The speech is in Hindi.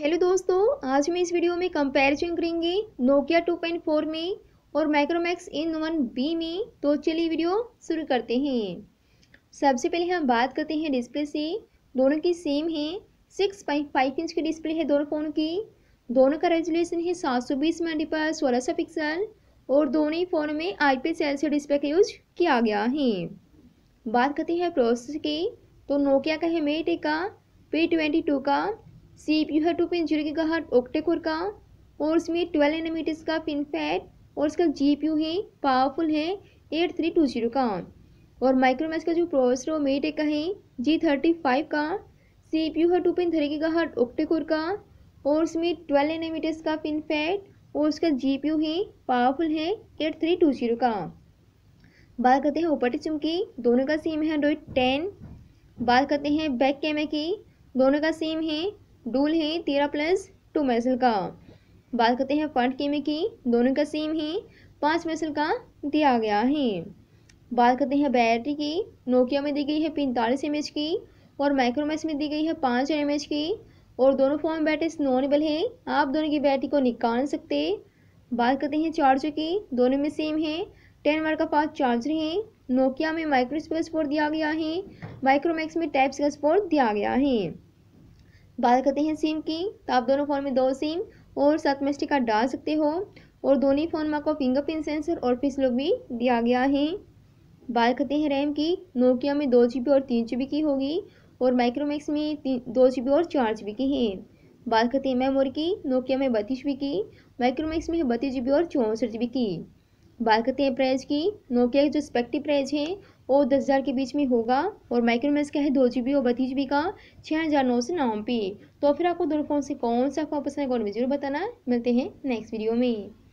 हेलो दोस्तों आज हम इस वीडियो में कंपैरिजन करेंगे नोकिया 2.4 में और माइक्रोमैक्स इन वन बी में तो चलिए वीडियो शुरू करते हैं सबसे पहले हम बात करते हैं डिस्प्ले से दोनों की सेम है 6.5 इंच की डिस्प्ले है दोनों फ़ोन की दोनों का रेजोल्यूशन है सात सौ बीस मल्टीपल सोलह सौ पिक्सल और दोनों ही फ़ोन में आई पी एल डिस्प्ले का यूज किया गया है बात करते हैं प्रोसेस की तो नोकिया का है मेटे का पी ट्वेंटी टू का Sheep, you टू to pinch जुड़ेगी का ओक्टेकोर का और उसमें ट्वेल्व एनामीटर्स का पिन फैट और उसका जी पी यू है पावरफुल है एट थ्री टू जीरो का और माइक्रोमैक्स का जो प्रोसेसर वो मेट का है जी थर्टी फाइव का सी पी यू है टू पिन थ्री का हार्ट ओक्टेकोर का और उसमें ट्वेल्व एनामीटर्स का पिन फैट और उसका जी पी यू है पावरफुल है एट थ्री टू जीरो का बात करते हैं ऊपर की दोनों का सेम है एंड्रॉइड टेन बात करते हैं बैक कैमरे की दोनों का सेम है डूल है तेरह प्लस टू मैसल का बात करते हैं फंड कीमे की दोनों का सेम है पाँच मैसल का दिया गया है बात करते हैं बैटरी की नोकिया में दी गई है पैंतालीस एम की और माइक्रोमैक्स में दी गई है पाँच एम की और दोनों फोन बैटरी नॉनेबल है आप दोनों की बैटरी को निकाल सकते बात करते हैं चार्जर की दोनों में सेम है टेन वाट का पाँच चार्जर है नोकिया में माइक्रो दिया गया है माइक्रोमैक्स में टाइप्स का स्पोर्ट दिया गया है बात करते हैं सीम की तो आप दोनों फ़ोन में दो सीम और सात में स्टिकर डाल सकते हो और दोनों ही फ़ोन में आपको फिंगरप्रिंट सेंसर और फिस लॉक भी दिया गया है बात करते हैं रैम की नोकिया में दो जी और तीन जी की होगी और माइक्रोमैक्स में दो जी और चार जी की है बात करते हैं मेमोरी की नोकिया में बत्तीस जी की माइक्रोमैक्स में है बत्तीस जी और चौंसठ जी की बात करते हैं प्राइस की नोकिया की जो स्पेक्टिव प्राइस है वो दस हज़ार के बीच में होगा और माइक्रोमैक्स का है दो जी बी और बत्तीस जी का छः हज़ार नौ सौ नौ पे तो फिर आपको दोनों फ़ोन से कौन सा फ़ोन पसंद है कौन में ज़रूर बताना मिलते हैं नेक्स्ट वीडियो में